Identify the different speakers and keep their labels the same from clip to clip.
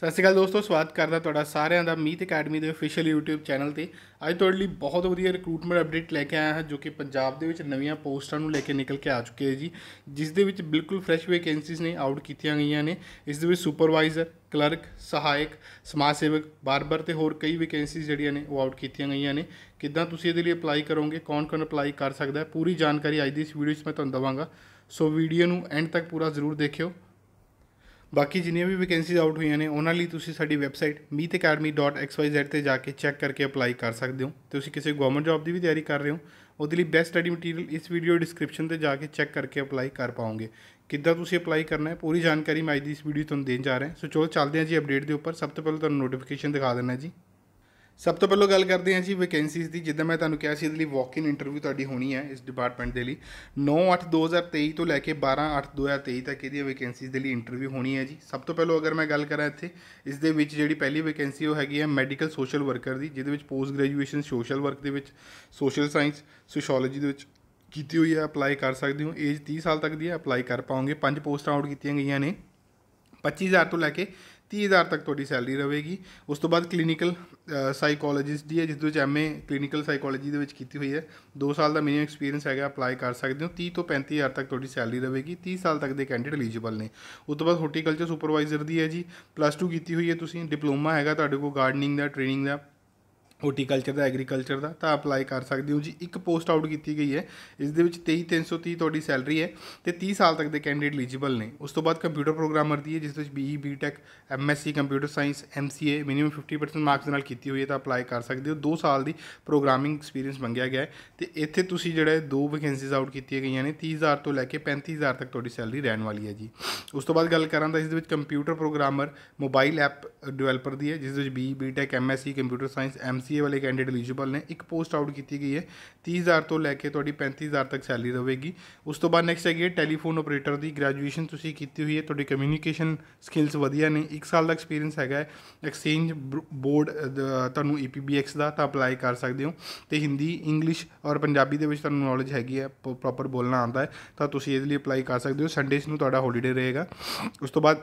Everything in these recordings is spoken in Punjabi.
Speaker 1: ਸਤਿ ਸ਼੍ਰੀ ਅਕਾਲ ਦੋਸਤੋ ਸਵਾਗਤ ਕਰਦਾ ਤੁਹਾਡਾ ਸਾਰਿਆਂ ਦਾ ਮੀਤ ਅਕੈਡਮੀ ਦੇ ਅਫੀਸ਼ੀਅਲ YouTube ਚੈਨਲ ਤੇ ਅੱਜ ਤੁਹਾਡੇ ਲਈ ਬਹੁਤ ਵਧੀਆ ਰਿਕਰੂਟਮੈਂਟ ਅਪਡੇਟ ਲੈ ਕੇ ਆਇਆ ਹਾਂ ਜੋ ਕਿ ਪੰਜਾਬ ਦੇ ਵਿੱਚ ਨਵੀਆਂ ਪੋਸਟਾਂ ਨੂੰ ਲੈ ਕੇ ਨਿਕਲ ਕੇ ਆ ਚੁੱਕੇ ਹੈ ਜੀ ਜਿਸ ਦੇ ਵਿੱਚ ਬਿਲਕੁਲ ਫਰੈਸ਼ ਵੈਕੈਂਸੀਜ਼ ਨੇ ਆਊਟ ਕੀਤੀਆਂ ਗਈਆਂ ਨੇ ਇਸ ਦੇ ਵਿੱਚ ਸੁਪਰਵਾਈਜ਼ਰ ਕਲਰਕ ਸਹਾਇਕ ਸਮਾਜ ਸੇਵਕ ਬਾਰਬਰ ਤੇ ਹੋਰ ਕਈ ਵੈਕੈਂਸੀਜ਼ ਜਿਹੜੀਆਂ ਨੇ ਉਹ ਆਊਟ ਕੀਤੀਆਂ ਗਈਆਂ ਨੇ ਕਿੱਦਾਂ ਤੁਸੀਂ ਇਹਦੇ ਲਈ ਅਪਲਾਈ ਕਰੋਗੇ ਕੌਣ-ਕੌਣ ਅਪਲਾਈ ਕਰ ਸਕਦਾ ਹੈ ਪੂਰੀ ਜਾਣਕਾਰੀ ਅੱਜ ਦੀ ਇਸ ਵੀਡੀਓ 'ਚ ਮੈਂ ਤੁਹਾਨੂੰ ਦਵਾਂਗਾ ਸੋ ਵੀਡੀਓ ਨੂੰ ਐਂਡ ਤੱਕ ਪੂਰਾ ਜ਼ਰੂਰ ਦੇਖਿਓ ਬਾਕੀ ਜਿੰਨੀਆਂ ਵੀ ਵੈਕੈਂਸੀਜ਼ ਆਊਟ ਹੋਈਆਂ ਨੇ ਉਹਨਾਂ ਲਈ ਤੁਸੀਂ ਸਾਡੀ ਵੈਬਸਾਈਟ meetacademy.xyz ਤੇ ਜਾ ਕੇ ਚੈੱਕ ਕਰਕੇ ਅਪਲਾਈ ਕਰ ਸਕਦੇ ਹੋ ਤੁਸੀਂ ਕਿਸੇ ਗਵਰਨਮੈਂਟ ਜੌਬ ਦੀ ਵੀ ਤਿਆਰੀ ਕਰ ਰਹੇ ਹੋ ਉਹਦੇ ਲਈ ਬੈਸਟ ਸਟੱਡੀ ਮਟੀਰੀਅਲ ਇਸ ਵੀਡੀਓ ਡਿਸਕ੍ਰਿਪਸ਼ਨ ਤੇ ਜਾ ਕੇ ਚੈੱਕ ਕਰਕੇ ਅਪਲਾਈ ਕਰ ਪਾਓਗੇ ਕਿੱਦਾਂ ਤੁਸੀਂ ਅਪਲਾਈ ਕਰਨਾ ਹੈ ਪੂਰੀ ਜਾਣਕਾਰੀ ਮੈਂ ਅੱਜ ਦੀ ਇਸ ਵੀਡੀਓ ਤੁਹਾਨੂੰ ਦੇਣ ਜਾ ਰਿਹਾ ਸੋ ਚਲੋ ਚੱਲਦੇ ਹਾਂ ਜੀ ਅਪਡੇਟ ਦੇ ਉੱਪਰ ਸਭ ਤੋਂ ਪਹਿਲਾਂ ਤੁਹਾਨੂੰ ਨੋਟੀਫਿਕੇਸ਼ਨ ਦਿਖਾ ਦਿੰਦਾ ਜੀ ਸਭ ਤੋਂ ਪਹਿਲਾਂ ਗੱਲ ਕਰਦੇ ਹਾਂ ਜੀ ਵੈਕੈਂਸੀਜ਼ ਦੀ ਜਿੱਦਾਂ ਮੈਂ ਤੁਹਾਨੂੰ ਕਿਹਾ ਸੀ ਇਹਦੇ ਲਈ ਵਾਕ ਇਨ ਇੰਟਰਵਿਊ ਤੁਹਾਡੀ ਹੋਣੀ ਹੈ ਇਸ ਡਿਪਾਰਟਮੈਂਟ ਦੇ ਲਈ 9/8/2023 ਤੋਂ ਲੈ ਕੇ 12/8/2023 ਤੱਕ ਇਹਦੀ ਵੈਕੈਂਸੀਜ਼ ਦੇ ਲਈ ਇੰਟਰਵਿਊ ਹੋਣੀ ਹੈ ਜੀ ਸਭ ਤੋਂ ਪਹਿਲਾਂ ਅਗਰ ਮੈਂ ਗੱਲ ਕਰਾਂ ਇੱਥੇ ਇਸ ਦੇ ਵਿੱਚ ਜਿਹੜੀ ਪਹਿਲੀ ਵੈਕੈਂਸੀ ਉਹ ਹੈਗੀ ਹੈ ਮੈਡੀਕਲ ਸੋਸ਼ਲ ਵਰਕਰ ਦੀ ਜਿਹਦੇ ਵਿੱਚ ਪੋਸਟ ਗ੍ਰੈਜੂਏਸ਼ਨ ਸੋਸ਼ਲ ਵਰਕ ਦੇ ਵਿੱਚ ਸੋਸ਼ਲ ਸਾਇੰਸ ਸੋਸ਼ੀਓਲੋਜੀ ਦੇ ਵਿੱਚ ਕੀਤੀ ਹੋਈ ਹੈ ਅਪਲਾਈ ਕਰ ਸਕਦੇ ਹੋ ਏਜ 30 ਸਾਲ ਤੱਕ ਦੀ ਹੈ ਅਪਲਾਈ ਕਰ ਪਾਓਗੇ ਪੰਜ ਪੋਸਟਾਂ ਆਊਟ ਕੀਤੀਆਂ ਗਈਆਂ ਨੇ 25000 ਤੋਂ ਲੈ ਕੇ 30000 ਤੱਕ ਤੁਹਾਡੀ ਸੈਲਰੀ ਰਹੇਗੀ ਉਸ ਤੋਂ ਬਾਅਦ ਕਲੀਨਿਕਲ ਸਾਈਕੋਲੋਜਿਸਟ ਦੀ ਹੈ ਜਿਸ ਵਿੱਚ ਐਮਏ ਕਲੀਨਿਕਲ ਸਾਈਕੋਲੋਜੀ ਦੇ ਵਿੱਚ ਕੀਤੀ ਹੋਈ ਹੈ 2 ਸਾਲ ਦਾ ਮਿਨੀਮਮ ਐਕਸਪੀਰੀਅੰਸ ਹੈਗਾ ਅਪਲਾਈ ਕਰ ਸਕਦੇ ਹੋ 30 ਤੋਂ 35000 ਤੱਕ ਤੁਹਾਡੀ ਸੈਲਰੀ ਰਹੇਗੀ 30 ਸਾਲ ਤੱਕ ਦੇ ਕੈਂਡੀਡੇਟ ਐਲੀਜੀਬਲ ਨੇ ਉਸ ਤੋਂ ਬਾਅਦ ਹਾਰਟੀਕਲਚਰ ਸੁਪਰਵਾਈਜ਼ਰ ਦੀ ਹੈ ਜੀ ਪਲੱਸ 2 ਕੀਤੀ ਹੋਈ ਹੈ ਤੁਸੀਂ ਡਿਪਲੋਮਾ ਹੈਗਾ ਤੁਹਾਡੇ ਕੋਲ ਗਾਰਡਨਿੰਗ ਦਾ ਟ੍ਰੇਨਿੰਗ ਦਾ ਹੋਰਟੀਕਲਚਰ ਦਾ ਐਗਰੀਕਲਚਰ ਦਾ ਤਾਂ ਅਪਲਾਈ ਕਰ ਸਕਦੇ ਹੋ ਜੀ ਇੱਕ ਪੋਸਟ ਆਊਟ ਕੀਤੀ ਗਈ ਹੈ ਇਸ ਦੇ ਵਿੱਚ 23330 ਤੁਹਾਡੀ ਸੈਲਰੀ ਹੈ ਤੇ 30 ਸਾਲ ਤੱਕ ਦੇ ਕੈਂਡੀਡੇਟ ਐਲੀਜੀਬਲ ਨੇ ਉਸ ਤੋਂ ਬਾਅਦ ਕੰਪਿਊਟਰ ਪ੍ਰੋਗਰਾਮਰ ਦੀ ਹੈ ਜਿਸ ਵਿੱਚ BE BTech MSc computer science MCA minimum 50% marks ਨਾਲ ਕੀਤੀ ਹੋਈ ਹੈ ਤਾਂ ਅਪਲਾਈ ਕਰ ਸਕਦੇ ਹੋ 2 ਸਾਲ ਦੀ ਪ੍ਰੋਗਰਾਮਿੰਗ ਐਕਸਪੀਰੀਅੰਸ ਮੰਗਿਆ ਗਿਆ ਹੈ ਤੇ ਇੱਥੇ ਤੁਸੀਂ ਜਿਹੜਾ ਦੋ ਵੈਕੈਂਸੀਜ਼ ਆਊਟ ਕੀਤੀਆਂ ਗਈਆਂ ਨੇ 30000 ਤੋਂ ਲੈ ਕੇ 35000 ਤੱਕ ਤੁਹਾਡੀ ਸੈਲਰੀ ਰਹਿਣ ਵਾਲੀ ਹੈ ਜੀ ਉਸ ਤੋਂ ਬਾਅਦ ਗੱਲ ਕਰਾਂ ਤਾਂ ਇਸ ਦੇ ਵਿੱਚ computer programmer mobile app developer ਦੀ ਹੈ ਜਿਸ ਦੇ ਵਿੱਚ BE BTech MSc computer science MC ਇਹ ਵਾਲੇ ਕੈਂਡੀਡੇਟ ਐਲੀਜੀਬਲ ਨੇ ਇੱਕ ਪੋਸਟ ਆਊਟ ਕੀਤੀ ਗਈ ਹੈ 30000 ਤੋਂ ਲੈ ਕੇ ਤੁਹਾਡੀ 35000 ਤੱਕ ਸੈਲਰੀ ਰਹੇਗੀ ਉਸ ਤੋਂ ਬਾਅਦ ਨੈਕਸਟ ਹੈਗੀ ਟੈਲੀਫੋਨ ਆਪਰੇਟਰ ਦੀ ਗ੍ਰੈਜੂਏਸ਼ਨ ਤੁਸੀਂ ਕੀਤੀ ਹੋਈ ਹੈ ਤੁਹਾਡੀ ਕਮਿਊਨੀਕੇਸ਼ਨ ਸਕਿੱਲਸ ਵਧੀਆ ਨੇ 1 ਸਾਲ ਦਾ ਐਕਸਪੀਰੀਅੰਸ ਹੈਗਾ ਹੈ ਐਕਸਚੇਂਜ ਬੋਰਡ ਤੁਹਾਨੂੰ EPBX ਦਾ ਤਾਂ ਅਪਲਾਈ ਕਰ ਸਕਦੇ ਹੋ ਤੇ ਹਿੰਦੀ ਇੰਗਲਿਸ਼ ਔਰ ਪੰਜਾਬੀ ਦੇ ਵਿੱਚ ਤੁਹਾਨੂੰ ਨੌਲੇਜ ਹੈਗੀ ਹੈ ਪ੍ਰੋਪਰ ਬੋਲਣਾ ਆਉਂਦਾ ਹੈ ਤਾਂ ਤੁਸੀਂ ਇਹਦੇ ਲਈ ਅਪਲਾਈ ਕਰ ਸਕਦੇ ਹੋ ਸੰਡੇਸ ਨੂੰ ਤੁਹਾਡਾ ਹੌਲੀਡੇ ਰਹੇਗਾ ਉਸ ਤੋਂ ਬਾਅਦ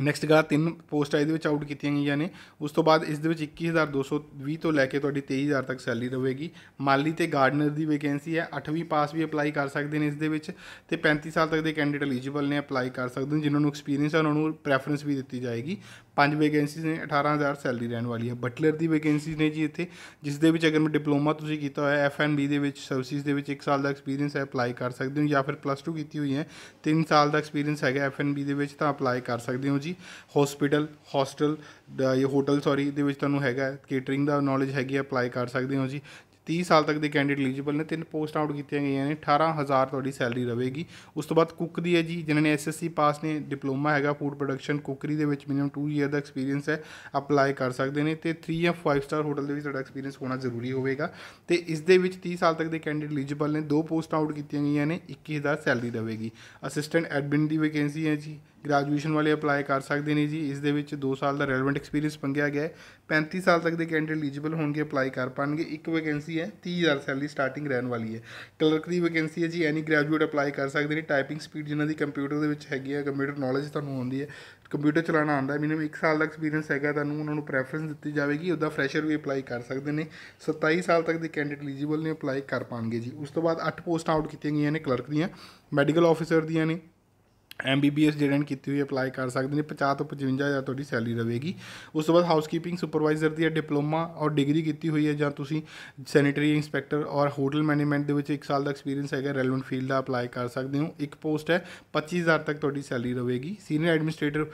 Speaker 1: ਨੈਕਸਟ ਗਾ ਤਿੰਨ ਪੋਸਟਾਂ ਇਹਦੇ ਵਿੱਚ ਆਊਟ ਕੀਤੀਆਂ ਗਈਆਂ ਨੇ ਉਸ ਤੋਂ ਬਾਅਦ ਇਸ ਦੇ ਵਿੱਚ 21220 ਤੋਂ ਲੈ ਕੇ ਤੁਹਾਡੀ 23000 ਤੱਕ ਸੈਲਰੀ ਰਹੇਗੀ ਮਾਲੀ ਤੇ ਗਾਰਡਨਰ ਦੀ ਵੈਕੈਂਸੀ ਹੈ 8ਵੀਂ ਪਾਸ ਵੀ ਅਪਲਾਈ ਕਰ ਸਕਦੇ ਨੇ ਇਸ ਦੇ ਵਿੱਚ ਤੇ 35 ਸਾਲ ਤੱਕ ਦੇ ਕੈਂਡੀਡੇਟ ਐਲੀਜੀਬਲ ਨੇ ਅਪਲਾਈ ਕਰ ਸਕਦੇ ਨੇ ਜਿਨ੍ਹਾਂ ਨੂੰ ਐਕਸਪੀਰੀਅੰਸ ਹੈ ਉਹਨਾਂ ਨੂੰ ਪ੍ਰੈਫਰੈਂਸ ਵੀ ਦਿੱਤੀ ਜਾਏਗੀ ਪੰਜ ਵੈਕੈਂਸੀਜ਼ ਨੇ 18000 ਸੈਲਰੀ ਰਹਿਣ ਵਾਲੀ ਹੈ ਬਟਲਰ ਦੀ ਵੈਕੈਂਸੀ ਨੇ ਜੀ ਇੱਥੇ ਜਿਸ ਦੇ ਵਿੱਚ ਅਗਰ ਮੈਂ ਡਿਪਲੋਮਾ ਤੁਸੀਂ ਕੀਤਾ ਹੋਇਆ ਐਫ ਐਂਡ ਬੀ ਦੇ ਵਿੱਚ ਸਰਵਿਸਿਜ਼ ਦੇ ਵਿੱਚ 1 ਸਾਲ ਦਾ ਐਕਸਪੀਰੀਅੰਸ ਹੈ ਅਪਲਾਈ ਕਰ ਸਕਦੇ ਹੋ ਜਾਂ ਫਿਰ ਪਲੱਸ 2 ਕੀਤੀ ਹੋਈ ਹੈ 3 ਸਾਲ ਦਾ ਐਕਸਪੀਰੀਅੰਸ ਹੈਗਾ ਐਫ ਐਂਡ ਬੀ ਦੇ ਵਿੱਚ ਤਾਂ ਅਪਲਾਈ ਕਰ ਸਕਦੇ ਹੋ ਜੀ ਹਸਪੀਟਲ ਹੋਸਟਲ ਇਹ ਹੋਟਲ ਸੌਰੀ ਦੇ ਵਿੱਚ ਤੁਹਾਨੂੰ ਹੈਗਾ ਕੇਟਰਿੰਗ ਦਾ ਨੌਲੇਜ ਹੈਗੀ ਅਪਲਾਈ ਕਰ ਸਕਦੇ ਹੋ ਜੀ 30 ਸਾਲ ਤੱਕ ਦੇ ਕੈਂਡੀਡੇਟ ਐਲੀਜੀਬਲ ਨੇ ਤਿੰਨ ਪੋਸਟ ਆਊਟ ਕੀਤੀਆਂ ਗਈਆਂ ਨੇ 18000 ਤੁਹਾਡੀ ਸੈਲਰੀ ਰਹੇਗੀ ਉਸ ਤੋਂ ਬਾਅਦ ਕੁੱਕ ਦੀ ਹੈ ਜੀ ਜਿਨ੍ਹਾਂ ਨੇ ਐਸਐਸਸੀ ਪਾਸ ਨੇ ਡਿਪਲੋਮਾ ਹੈਗਾ ਫੂਡ ਪ੍ਰੋਡਕਸ਼ਨ ਕੁਕਰੀ ਦੇ ਵਿੱਚ ਮਿਨੀਮਮ 2 ਇਅਰ ਦਾ ਐਕਸਪੀਰੀਅੰਸ ਹੈ ਅਪਲਾਈ ਕਰ ਸਕਦੇ ਨੇ ਤੇ 3 ਜਾਂ 5 ਸਟਾਰ ਹੋਟਲ ਦੇ ਵਿੱਚ ਤੁਹਾਡਾ ਐਕਸਪੀਰੀਅੰਸ ਹੋਣਾ ਜ਼ਰੂਰੀ ਹੋਵੇਗਾ ਤੇ ਇਸ ਦੇ ਵਿੱਚ 30 ਸਾਲ ਤੱਕ ਦੇ ਕੈਂਡੀਡੇਟ ਐਲੀਜੀਬਲ ਨੇ ਦੋ ਪੋਸਟ ਆਊਟ ਕੀਤੀਆਂ ਗਈਆਂ ਨੇ 21000 ਸੈਲਰੀ ਰਹੇਗੀ ਅਸਿਸਟੈਂਟ ਐਡਮਿਨ ਦੀ ਵੈਕੈਂਸੀ ਹੈ ਜੀ ਗ੍ਰੈਜੂਏਸ਼ਨ ਵਾਲੇ ਅਪਲਾਈ ਕਰ ਸਕਦੇ ਨੇ ਜੀ ਇਸ ਦੇ ਵਿੱਚ 2 ਸਾਲ ਦਾ ਰੈਲੇਵੈਂਟ ਐਕਸਪੀਰੀਅੰਸ ਮੰਗਿਆ ਗਿਆ ਹੈ 35 ਸਾਲ ਤੱਕ ਦੇ ਕੈਂਡੀਡੇਟ ਐਲੀਜੀਬਲ ਹੋਣਗੇ ਅਪਲਾਈ ਕਰ ਪਾਣਗੇ ਇੱਕ ਵੈਕੈਂਸੀ ਹੈ 30000 ਸੈਲਰੀ ਸਟਾਰਟਿੰਗ ਰਹਿਣ ਵਾਲੀ ਹੈ ਕਲਰਕ ਦੀ ਵੈਕੈਂਸੀ ਹੈ ਜੀ ਐਨੀ ਗ੍ਰੈਜੂਏਟ ਅਪਲਾਈ ਕਰ ਸਕਦੇ ਨੇ ਟਾਈਪਿੰਗ ਸਪੀਡ ਜਿਨ੍ਹਾਂ ਦੀ ਕੰਪਿਊਟਰ ਦੇ ਵਿੱਚ ਹੈਗੀ ਹੈ ਕੰਪਿਊਟਰ ਨੌਲੇਜ ਤੁਹਾਨੂੰ ਆਉਂਦੀ ਹੈ ਕੰਪਿਊਟਰ ਚਲਾਉਣਾ ਆਉਂਦਾ ਮਿਨੀਮਮ 1 ਸਾਲ ਦਾ ਐਕਸਪੀਰੀਅੰਸ ਹੈਗਾ ਤੁਹਾਨੂੰ ਉਹਨਾਂ ਨੂੰ ਪ੍ਰੈਫਰੈਂਸ ਦਿੱਤੀ ਜਾਵੇਗੀ ਉਹਦਾ ਫਰੈਸ਼ਰ ਵੀ ਅਪਲਾਈ ਕਰ ਸਕਦੇ ਨੇ 27 ਸਾਲ ਤੱਕ ਦੇ ਕੈਂਡੀਡੇਟ ਐਲੀਜੀਬਲ ਨੇ ਅਪਲਾਈ ਕਰ ਪਾਣਗੇ ਜੀ ਉਸ ਤੋਂ ਬਾਅਦ 8 ਪੋਸਟਾਂ ਆਊਟ ਕੀਤੀਆਂ ਗਈਆਂ ਨੇ ਕਲਰਕ ਦੀਆਂ ਮੈਡੀਕਲ ਆਫੀਸਰ ਦੀਆਂ ਨੇ ਐਮਬੀਬੀਐਸ ਜਿਹੜੇ ਨੇ ਕੀਤੀ ਹੋਈ ਅਪਲਾਈ ਕਰ ਸਕਦੇ ਨੇ 50 ਤੋਂ 55000 ਤੁਹਾਡੀ ਸੈਲਰੀ ਰਹੇਗੀ ਉਸ ਤੋਂ ਬਾਅਦ ਹਾਊਸਕੀਪਿੰਗ ਸੁਪਰਵਾਈਜ਼ਰ ਦੀ ਡਿਪਲੋਮਾ ਔਰ ਡਿਗਰੀ ਕੀਤੀ ਹੋਈ ਹੈ ਜਾਂ ਤੁਸੀਂ ਸੈਨੀਟਰੀ ਇਨਸਪੈਕਟਰ ਔਰ ਹੋਟਲ ਮੈਨੇਜਮੈਂਟ ਦੇ ਵਿੱਚ 1 ਸਾਲ ਦਾ ਐਕਸਪੀਰੀਅੰਸ ਹੈਗਾ ਰੈਲੇਵੈਂਟ ਫੀਲਡ ਦਾ ਅਪਲਾਈ ਕਰ ਸਕਦੇ ਹੋ ਇੱਕ ਪੋਸਟ ਹੈ 25000 ਤੱਕ ਤੁਹਾਡੀ ਸੈਲਰੀ ਰਹੇਗੀ ਸੀਨੀਅਰ ਐਡਮਿਨਿਸਟ੍ਰੇਟਰ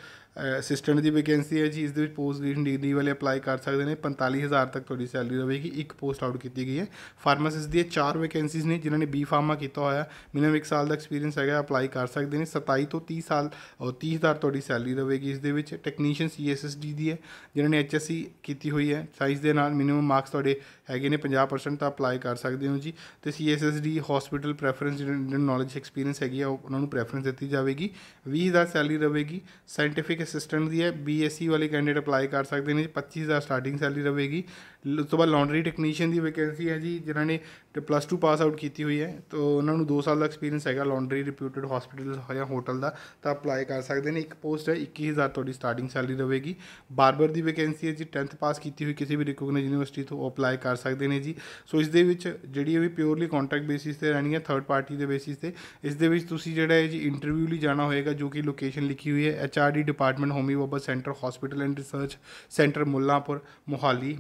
Speaker 1: ਅਸਿਸਟੈਂਟ ਦੀ ਵੈਕੈਂਸੀ ਹੈ ਜੀ ਇਸ ਦੇ ਵਿੱਚ ਪੋਸਟ ਗ੍ਰੈਜੂਏਸ਼ਨ ਡਿਗਰੀ ਵਾਲੇ ਅਪਲਾਈ ਕਰ ਸਕਦੇ ਨੇ 45000 ਤੱਕ ਤੁਹਾਡੀ ਸੈਲਰੀ ਰਹੇਗੀ ਇੱਕ ਪੋਸਟ ਆਊਟ ਕੀਤੀ ਗਈ ਹੈ ਫਾਰਮਾਸਿਸਟ ਦੀਆਂ ਚਾਰ ਵੈਕੈਂਸੀਜ਼ ਨੇ ਜਿਨ੍ਹਾਂ ਨੇ ਬੀ ਫਾਰਮਾ ਕੀਤਾ ਹੋਇਆ ਮਿਨਿਮਮ 1 ਸਾਲ ਦਾ ਐਕਸਪੀਰੀਅੰਸ ਹੈਗਾ ਅਪਲਾਈ ਕਰ ਸਕਦੇ ਨੇ 27 ਤੋਂ ਤੋਂ 30 ਸਾਲ 30000 ਤੁਹਾਡੀ ਸੈਲਰੀ ਰਹੇਗੀ ਇਸ ਦੇ ਵਿੱਚ ਟੈਕਨੀਸ਼ੀਅਨ ਸੀਐਸਐਸਡੀ ਦੀ ਹੈ ਜਿਨ੍ਹਾਂ ਨੇ ਐਚਐਸਸੀ ਕੀਤੀ ਹੋਈ ਹੈ ਸਾਈਜ਼ ਦੇ ਨਾਲ ਮਿਨੀਮਮ ਮਾਰਕਸ ਤੁਹਾਡੇ ਹੈਗੇ ਨੇ 50% ਤਾਂ ਅਪਲਾਈ ਕਰ ਸਕਦੇ ਹੋ ਜੀ ਤੇ ਸੀਐਸਐਸਡੀ ਹਸਪੀਟਲ ਪ੍ਰੈਫਰੈਂਸ ਜਿਹਨਾਂ ਨੌਲੇਜ ਐਕਸਪੀਰੀਅੰਸ ਹੈਗੀ ਆ ਉਹਨਾਂ ਨੂੰ ਪ੍ਰੈਫਰੈਂਸ ਦਿੱਤੀ ਜਾਵੇਗੀ 20000 ਸੈਲਰੀ ਰਹੇਗੀ ਸਾਇੰਟਿਫਿਕ ਅਸਿਸਟੈਂਟ ਦੀ ਹੈ ਬੀਐਸਸੀ e ਵਾਲੇ ਕੈਂਡੀਡੇਟ ਅਪਲਾਈ ਕਰ ਸਕਦੇ ਨੇ 25000 ਸਟਾਰਟਿੰਗ ਸੈਲਰੀ ਰਹੇਗੀ ਉਸ ਤੋਂ ਬਾਅਦ ਲਾਂਡਰੀ ਟੈਕਨੀਸ਼ੀਅਨ ਦੀ ਵੈਕੈਂਸੀ ਹੈ ਜੀ ਜਿਨ੍ਹਾਂ ਨੇ ਪਲੱਸ 2 ਪਾਸ ਆਊਟ ਕੀਤੀ ਹੋਈ ਹੈ ਤੋ ਉਹਨਾਂ ਨੂੰ 2 ਸਾਲ ਦਾ ਐਕਸਪੀਰੀਅੰਸ ਹੈਗਾ ਲਾਂਡਰੀ ਰਿਪਿਊਟਡ ਹਸਪੀਟਲ ਜਾਂ ਹੋਟਲ ਦਾ ਤਾਂ ਅਪਲਾਈ ਕਰ ਸਕਦੇ ਨੇ ਇੱਕ ਪੋਸਟ ਹੈ 21000 ਤੁਹਾਡੀ ਸਟਾਰਟਿੰਗ ਸੈਲਰੀ ਰਹੇਗੀ ਬਾਰਬਰ ਦੀ ਵੈਕੈਂਸੀ ਹੈ ਜੀ 10th ਪਾਸ ਕੀਤੀ ਹੋਈ ਕਿਸੇ ਵੀ ਰਿਕੋਗਨਾਈਜ਼ ਯੂਨੀਵਰਸਿਟੀ ਤੋਂ ਅਪਲਾਈ ਕਰ ਸਕਦੇ ਨੇ ਜੀ ਸੋ ਇਸ ਦੇ ਵਿੱਚ ਜਿਹੜੀ ਇਹ ਵੀ ਪਿਓਰਲੀ ਕੰਟਰੈਕਟ ਬੇਸਿਸ ਤੇ ਰਹਿਣੀ ਹੈ ਥਰਡ ਪਾਰਟੀ ਦੇ ਬੇਸਿਸ ਤੇ ਇਸ ਦੇ ਵਿੱਚ ਤੁਸੀਂ ਜਿਹੜਾ ਹੈ ਜੀ ਇੰਟਰਵਿਊ ਲਈ ਜਾਣਾ ਹੋਏਗਾ ਜੋ ਕਿ ਲੋਕੇਸ਼ਨ ਲਿਖੀ ਹੋਈ ਹੈ HRD department Homi Bhabha centre hospital and research centre Mullapur Mohali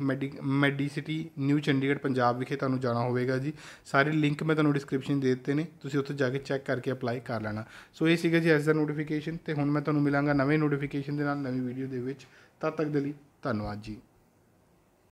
Speaker 1: Medicity New Chandigarh Punjab ਵਿਖੇ ਤੁਹਾਨੂੰ ਜਾਣਾ ਹੋਵੇਗਾ ਜੀ ਸਾਰੇ ਲਿੰਕ ਮੈਂ ਤੁਹਾਨੂੰ ਡਿਸਕ੍ਰਿਪਸ਼ਨ ਦੇ ਦਿੱਤੇ ਨੇ ਤੁਸੀਂ ਉੱਥੇ ਜਾ ਕੇ ਚੈੱਕ ਕਰਕੇ ਅਪਲਾਈ ਕਰ ਲੈਣਾ ਸੋ ਇਹ ਸੀਗਾ ਜੀ ਅੱਜ ਦਾ ਨੋਟੀਫਿਕੇਸ਼ਨ ਤੇ ਹੁਣ ਮੈਂ ਤੁਹਾਨੂੰ ਮਿਲਾਂਗਾ ਨਵੇਂ ਨੋਟੀਫਿਕੇਸ਼ਨ ਦੇ ਨਾਲ ਨਵੀਂ ਵੀਡੀਓ ਦੇ ਵਿੱਚ ਤਦ ਤੱਕ ਦੇ ਲਈ ਧੰਨਵਾਦ ਜੀ